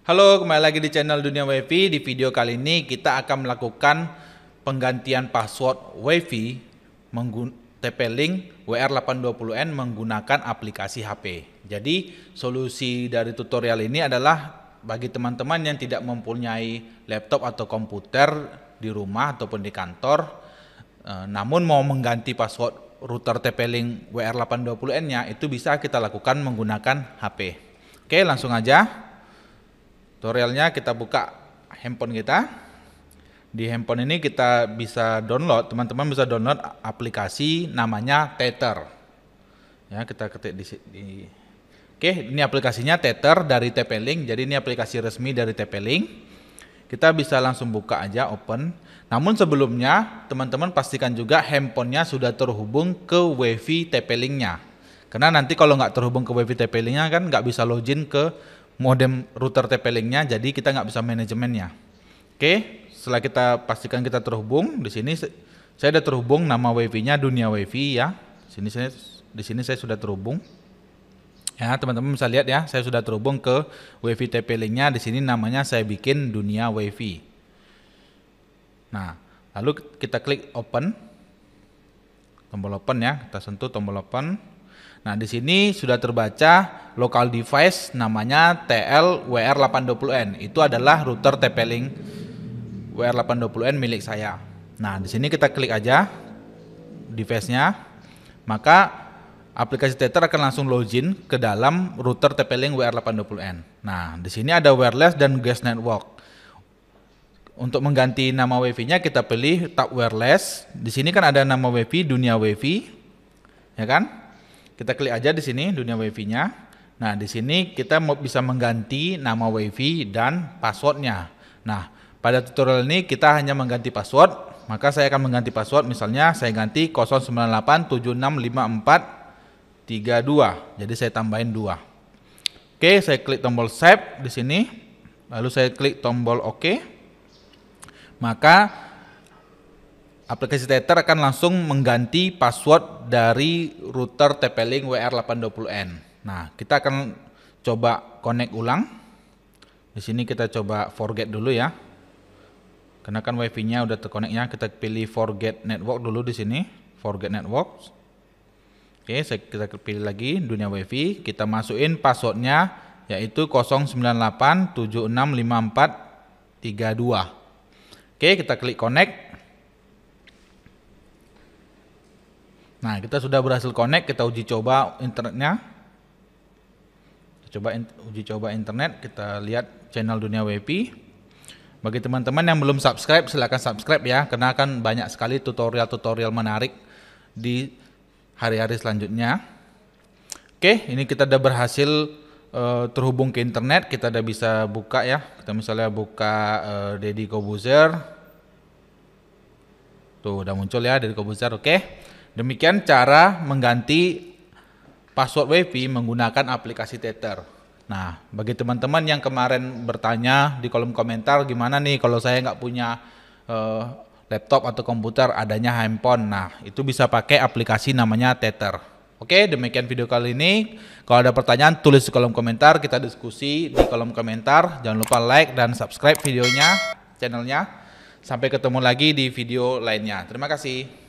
Halo, kembali lagi di channel Dunia Wifi. Di video kali ini kita akan melakukan penggantian password Wifi TP-Link WR820N menggunakan aplikasi HP. Jadi, solusi dari tutorial ini adalah bagi teman-teman yang tidak mempunyai laptop atau komputer di rumah ataupun di kantor, eh, namun mau mengganti password router TP-Link WR820N-nya itu bisa kita lakukan menggunakan HP. Oke, langsung aja. Tutorialnya kita buka handphone kita. Di handphone ini kita bisa download, teman-teman bisa download aplikasi namanya Tether. Ya, kita ketik di, di Oke, ini aplikasinya Tether dari TP-Link. Jadi ini aplikasi resmi dari TP-Link. Kita bisa langsung buka aja open. Namun sebelumnya, teman-teman pastikan juga handphonenya sudah terhubung ke WiFi tp linknya Karena nanti kalau nggak terhubung ke WiFi tp linknya kan nggak bisa login ke modem router TP-Linknya jadi kita nggak bisa manajemennya. Oke, setelah kita pastikan kita terhubung di sini saya sudah terhubung nama wifi-nya dunia wifi ya. Di sini saya di sini saya sudah terhubung. Ya, teman-teman bisa lihat ya, saya sudah terhubung ke wifi TP-Linknya. Di sini namanya saya bikin dunia wifi. Nah, lalu kita klik open. Tombol open ya, kita sentuh tombol open. Nah, di sini sudah terbaca local device namanya TL wr 820 n Itu adalah router TP-Link WR820N milik saya. Nah, di sini kita klik aja device-nya. Maka aplikasi Tether akan langsung login ke dalam router TP-Link WR820N. Nah, di sini ada wireless dan guest network. Untuk mengganti nama WiFi-nya kita pilih tab wireless. Di sini kan ada nama WiFi, dunia WiFi. Ya kan? Kita klik aja di sini dunia WiFi-nya. Nah, di sini kita bisa mengganti nama WiFi dan passwordnya. Nah, pada tutorial ini kita hanya mengganti password, maka saya akan mengganti password misalnya saya ganti 0987654 Jadi saya tambahin 2. Oke, saya klik tombol save di sini. Lalu saya klik tombol OK. Maka aplikasi Tether akan langsung mengganti password dari router TP-Link WR820N. Nah, kita akan coba connect ulang. Di sini kita coba forget dulu ya. Karena kan WiFi-nya udah terkoneknya, kita pilih forget network dulu di sini, forget network. Oke, kita pilih lagi dunia WiFi, kita masukin passwordnya yaitu 098765432. Oke, kita klik connect. Nah, kita sudah berhasil connect, kita uji coba internetnya coba uji coba internet kita lihat channel dunia WP bagi teman-teman yang belum subscribe silahkan subscribe ya karena akan banyak sekali tutorial-tutorial menarik di hari-hari selanjutnya oke ini kita udah berhasil uh, terhubung ke internet kita udah bisa buka ya kita misalnya buka uh, Deddy Kobuzer tuh udah muncul ya Deddy Kobuzer oke demikian cara mengganti password WiFi menggunakan aplikasi Tether. Nah, bagi teman-teman yang kemarin bertanya di kolom komentar gimana nih kalau saya nggak punya uh, laptop atau komputer adanya handphone. Nah, itu bisa pakai aplikasi namanya Tether. Oke, demikian video kali ini. Kalau ada pertanyaan tulis di kolom komentar, kita diskusi di kolom komentar. Jangan lupa like dan subscribe videonya, channelnya. Sampai ketemu lagi di video lainnya. Terima kasih.